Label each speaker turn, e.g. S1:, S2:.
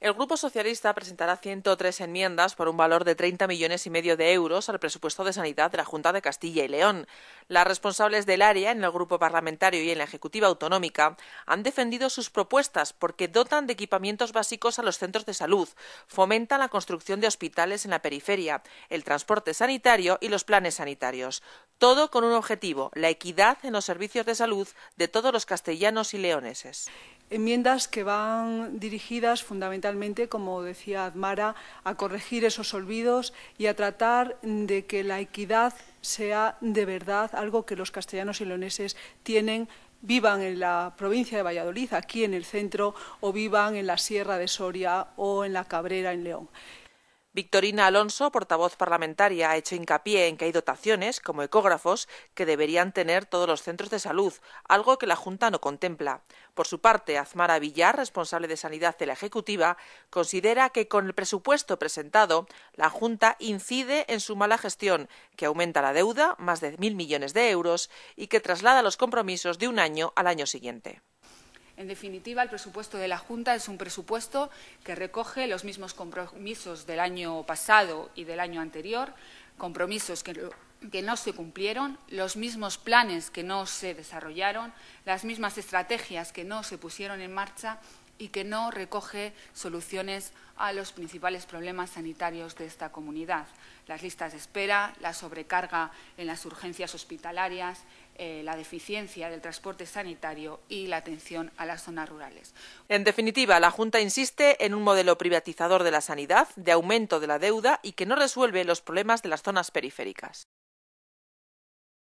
S1: El Grupo Socialista presentará 103 enmiendas por un valor de 30 millones y medio de euros al presupuesto de sanidad de la Junta de Castilla y León. Las responsables del área en el Grupo Parlamentario y en la Ejecutiva Autonómica han defendido sus propuestas porque dotan de equipamientos básicos a los centros de salud, fomentan la construcción de hospitales en la periferia, el transporte sanitario y los planes sanitarios. Todo con un objetivo, la equidad en los servicios de salud de todos los castellanos y leoneses
S2: enmiendas que van dirigidas fundamentalmente, como decía Admara, a corregir esos olvidos y a tratar de que la equidad sea de verdad algo que los castellanos y leoneses tienen vivan en la provincia de Valladolid, aquí en el centro, o vivan en la Sierra de Soria o en la Cabrera, en León. Victorina Alonso, portavoz parlamentaria,
S1: ha hecho hincapié en que hay dotaciones, como ecógrafos, que deberían tener todos los centros de salud, algo que la Junta no contempla. Por su parte, Azmara Villar, responsable de Sanidad de la Ejecutiva, considera que con el presupuesto presentado, la Junta incide en su mala gestión, que aumenta la deuda, más de mil millones de euros, y que traslada los compromisos de un año al año siguiente.
S3: En definitiva, el presupuesto de la Junta es un presupuesto que recoge los mismos compromisos del año pasado y del año anterior, compromisos que, no se cumplieron, los mismos planes que no se desarrollaron, las mismas estrategias que no se pusieron en marcha y que no recoge soluciones a los principales problemas sanitarios de esta comunidad. Las listas de espera, la sobrecarga en las urgencias hospitalarias, eh, la deficiencia del transporte sanitario y la atención a las zonas rurales.
S1: En definitiva, la Junta insiste en un modelo privatizador de la sanidad, de aumento de la deuda y que no resuelve los problemas de las zonas periféricas.